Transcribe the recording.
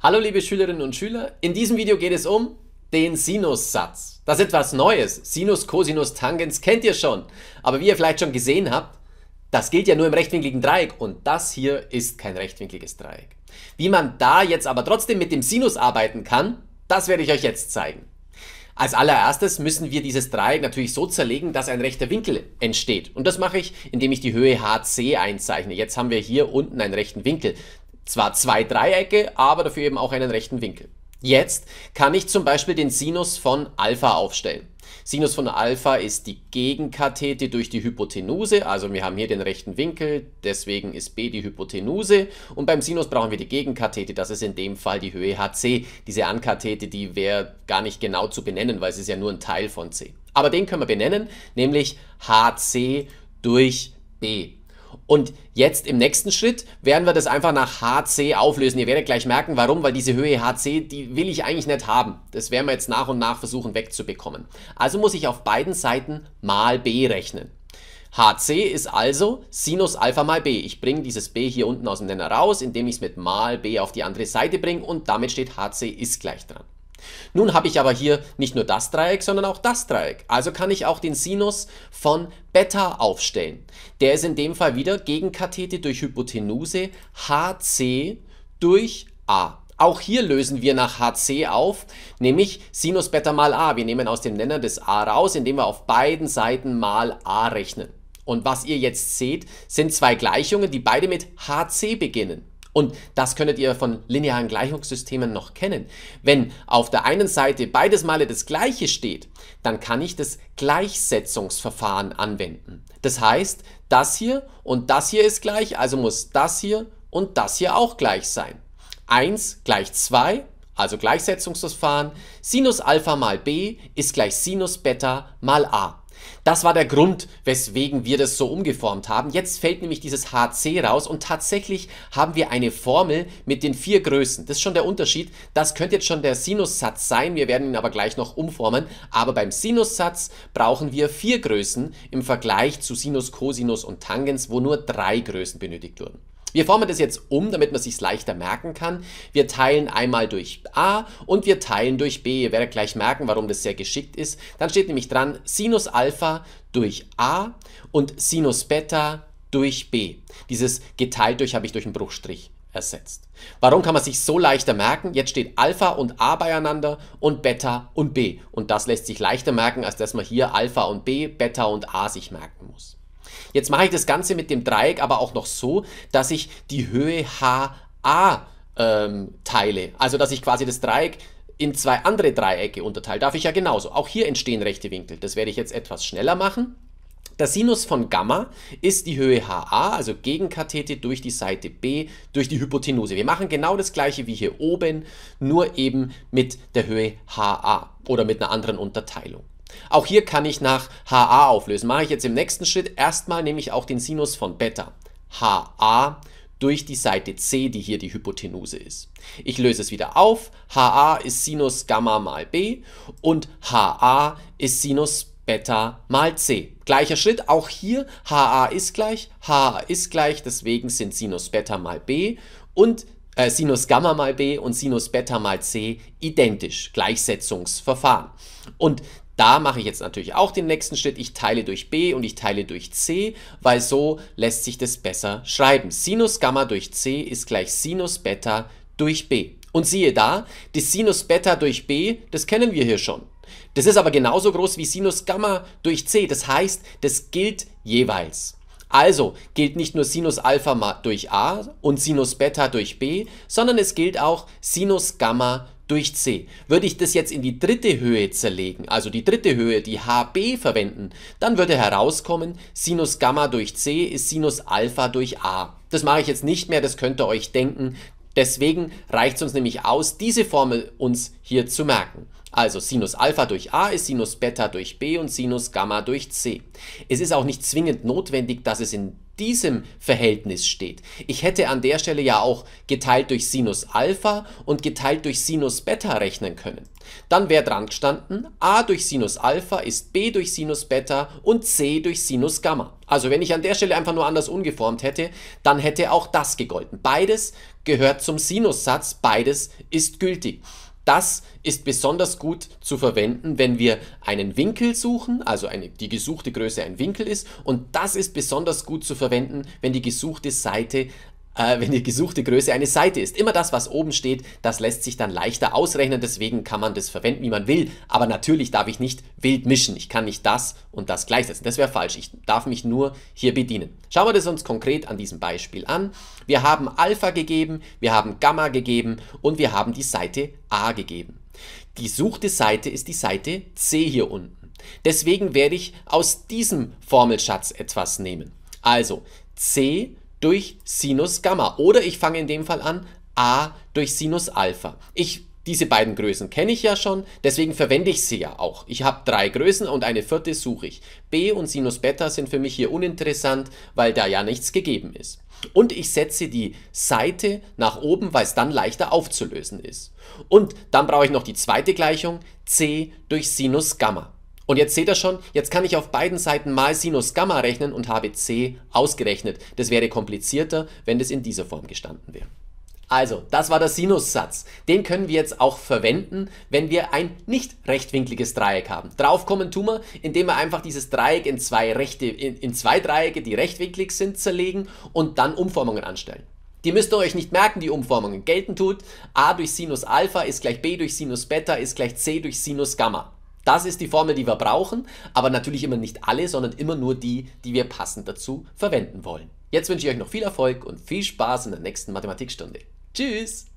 Hallo liebe Schülerinnen und Schüler, in diesem Video geht es um den Sinussatz. Das ist etwas Neues. Sinus, Cosinus, Tangens kennt ihr schon. Aber wie ihr vielleicht schon gesehen habt, das gilt ja nur im rechtwinkligen Dreieck und das hier ist kein rechtwinkliges Dreieck. Wie man da jetzt aber trotzdem mit dem Sinus arbeiten kann, das werde ich euch jetzt zeigen. Als allererstes müssen wir dieses Dreieck natürlich so zerlegen, dass ein rechter Winkel entsteht. Und das mache ich, indem ich die Höhe HC einzeichne. Jetzt haben wir hier unten einen rechten Winkel. Zwar zwei Dreiecke, aber dafür eben auch einen rechten Winkel. Jetzt kann ich zum Beispiel den Sinus von Alpha aufstellen. Sinus von Alpha ist die Gegenkathete durch die Hypotenuse, also wir haben hier den rechten Winkel, deswegen ist b die Hypotenuse und beim Sinus brauchen wir die Gegenkathete, das ist in dem Fall die Höhe hc. Diese Ankathete, die wäre gar nicht genau zu benennen, weil es ist ja nur ein Teil von c. Aber den können wir benennen, nämlich hc durch b. Und jetzt im nächsten Schritt werden wir das einfach nach HC auflösen. Ihr werdet gleich merken, warum, weil diese Höhe HC, die will ich eigentlich nicht haben. Das werden wir jetzt nach und nach versuchen wegzubekommen. Also muss ich auf beiden Seiten mal b rechnen. HC ist also Sinus Alpha mal b. Ich bringe dieses b hier unten aus dem Nenner raus, indem ich es mit mal b auf die andere Seite bringe und damit steht HC ist gleich dran. Nun habe ich aber hier nicht nur das Dreieck, sondern auch das Dreieck. Also kann ich auch den Sinus von Beta aufstellen. Der ist in dem Fall wieder Gegenkathete durch Hypotenuse HC durch A. Auch hier lösen wir nach HC auf, nämlich Sinus Beta mal A. Wir nehmen aus dem Nenner des A raus, indem wir auf beiden Seiten mal A rechnen. Und was ihr jetzt seht, sind zwei Gleichungen, die beide mit HC beginnen. Und das könntet ihr von linearen Gleichungssystemen noch kennen. Wenn auf der einen Seite beides Male das Gleiche steht, dann kann ich das Gleichsetzungsverfahren anwenden. Das heißt, das hier und das hier ist gleich, also muss das hier und das hier auch gleich sein. 1 gleich 2, also Gleichsetzungsverfahren. Sinus Alpha mal B ist gleich Sinus Beta mal A. Das war der Grund, weswegen wir das so umgeformt haben. Jetzt fällt nämlich dieses HC raus und tatsächlich haben wir eine Formel mit den vier Größen. Das ist schon der Unterschied. Das könnte jetzt schon der Sinussatz sein. Wir werden ihn aber gleich noch umformen. Aber beim Sinussatz brauchen wir vier Größen im Vergleich zu Sinus, Cosinus und Tangens, wo nur drei Größen benötigt wurden. Wir formen das jetzt um, damit man es sich leichter merken kann. Wir teilen einmal durch a und wir teilen durch b. Ihr werdet gleich merken, warum das sehr geschickt ist. Dann steht nämlich dran Sinus Alpha durch a und Sinus Beta durch b. Dieses geteilt durch habe ich durch einen Bruchstrich ersetzt. Warum kann man sich so leichter merken? Jetzt steht Alpha und A beieinander und Beta und B. Und das lässt sich leichter merken, als dass man hier Alpha und B, Beta und A sich merken muss. Jetzt mache ich das Ganze mit dem Dreieck aber auch noch so, dass ich die Höhe HA ähm, teile. Also dass ich quasi das Dreieck in zwei andere Dreiecke unterteile. Darf ich ja genauso. Auch hier entstehen rechte Winkel. Das werde ich jetzt etwas schneller machen. Der Sinus von Gamma ist die Höhe HA, also Gegenkathete durch die Seite B, durch die Hypotenuse. Wir machen genau das gleiche wie hier oben, nur eben mit der Höhe HA oder mit einer anderen Unterteilung. Auch hier kann ich nach HA auflösen. Mache ich jetzt im nächsten Schritt. Erstmal nehme ich auch den Sinus von Beta. HA durch die Seite C, die hier die Hypotenuse ist. Ich löse es wieder auf. HA ist Sinus Gamma mal B und HA ist Sinus Beta mal C. Gleicher Schritt, auch hier HA ist gleich, HA ist gleich, deswegen sind Sinus Beta mal B und äh, Sinus Gamma mal B und Sinus Beta mal C identisch, Gleichsetzungsverfahren. Und da mache ich jetzt natürlich auch den nächsten Schritt. Ich teile durch b und ich teile durch c, weil so lässt sich das besser schreiben. Sinus Gamma durch c ist gleich Sinus Beta durch b. Und siehe da, das Sinus Beta durch b, das kennen wir hier schon. Das ist aber genauso groß wie Sinus Gamma durch c. Das heißt, das gilt jeweils. Also gilt nicht nur Sinus Alpha durch a und Sinus Beta durch b, sondern es gilt auch Sinus Gamma durch B durch C. Würde ich das jetzt in die dritte Höhe zerlegen, also die dritte Höhe, die HB verwenden, dann würde herauskommen, Sinus Gamma durch C ist Sinus Alpha durch A. Das mache ich jetzt nicht mehr, das könnt ihr euch denken. Deswegen reicht es uns nämlich aus, diese Formel uns hier zu merken. Also Sinus Alpha durch A ist Sinus Beta durch B und Sinus Gamma durch C. Es ist auch nicht zwingend notwendig, dass es in diesem Verhältnis steht. Ich hätte an der Stelle ja auch geteilt durch Sinus Alpha und geteilt durch Sinus Beta rechnen können. Dann wäre dran gestanden, a durch Sinus Alpha ist b durch Sinus Beta und c durch Sinus Gamma. Also wenn ich an der Stelle einfach nur anders umgeformt hätte, dann hätte auch das gegolten. Beides gehört zum Sinussatz, beides ist gültig. Das ist besonders gut zu verwenden, wenn wir einen Winkel suchen, also eine, die gesuchte Größe ein Winkel ist. Und das ist besonders gut zu verwenden, wenn die gesuchte Seite äh, wenn die gesuchte Größe eine Seite ist. Immer das, was oben steht, das lässt sich dann leichter ausrechnen. Deswegen kann man das verwenden, wie man will. Aber natürlich darf ich nicht wild mischen. Ich kann nicht das und das gleichsetzen. Das wäre falsch. Ich darf mich nur hier bedienen. Schauen wir das uns konkret an diesem Beispiel an. Wir haben Alpha gegeben, wir haben Gamma gegeben und wir haben die Seite A gegeben. Die suchte Seite ist die Seite C hier unten. Deswegen werde ich aus diesem Formelschatz etwas nehmen. Also C durch Sinus Gamma oder ich fange in dem Fall an a durch Sinus Alpha. Ich, diese beiden Größen kenne ich ja schon, deswegen verwende ich sie ja auch. Ich habe drei Größen und eine vierte suche ich. b und Sinus Beta sind für mich hier uninteressant, weil da ja nichts gegeben ist. Und ich setze die Seite nach oben, weil es dann leichter aufzulösen ist. Und dann brauche ich noch die zweite Gleichung, c durch Sinus Gamma. Und jetzt seht ihr schon, jetzt kann ich auf beiden Seiten mal Sinus Gamma rechnen und habe c ausgerechnet. Das wäre komplizierter, wenn das in dieser Form gestanden wäre. Also, das war der Sinussatz. Den können wir jetzt auch verwenden, wenn wir ein nicht rechtwinkliges Dreieck haben. Draufkommen tun wir, indem wir einfach dieses Dreieck in zwei, Rechte, in, in zwei Dreiecke, die rechtwinklig sind, zerlegen und dann Umformungen anstellen. Die müsst ihr euch nicht merken, die Umformungen. Gelten tut, a durch Sinus Alpha ist gleich b durch Sinus Beta ist gleich c durch Sinus Gamma. Das ist die Formel, die wir brauchen, aber natürlich immer nicht alle, sondern immer nur die, die wir passend dazu verwenden wollen. Jetzt wünsche ich euch noch viel Erfolg und viel Spaß in der nächsten Mathematikstunde. Tschüss!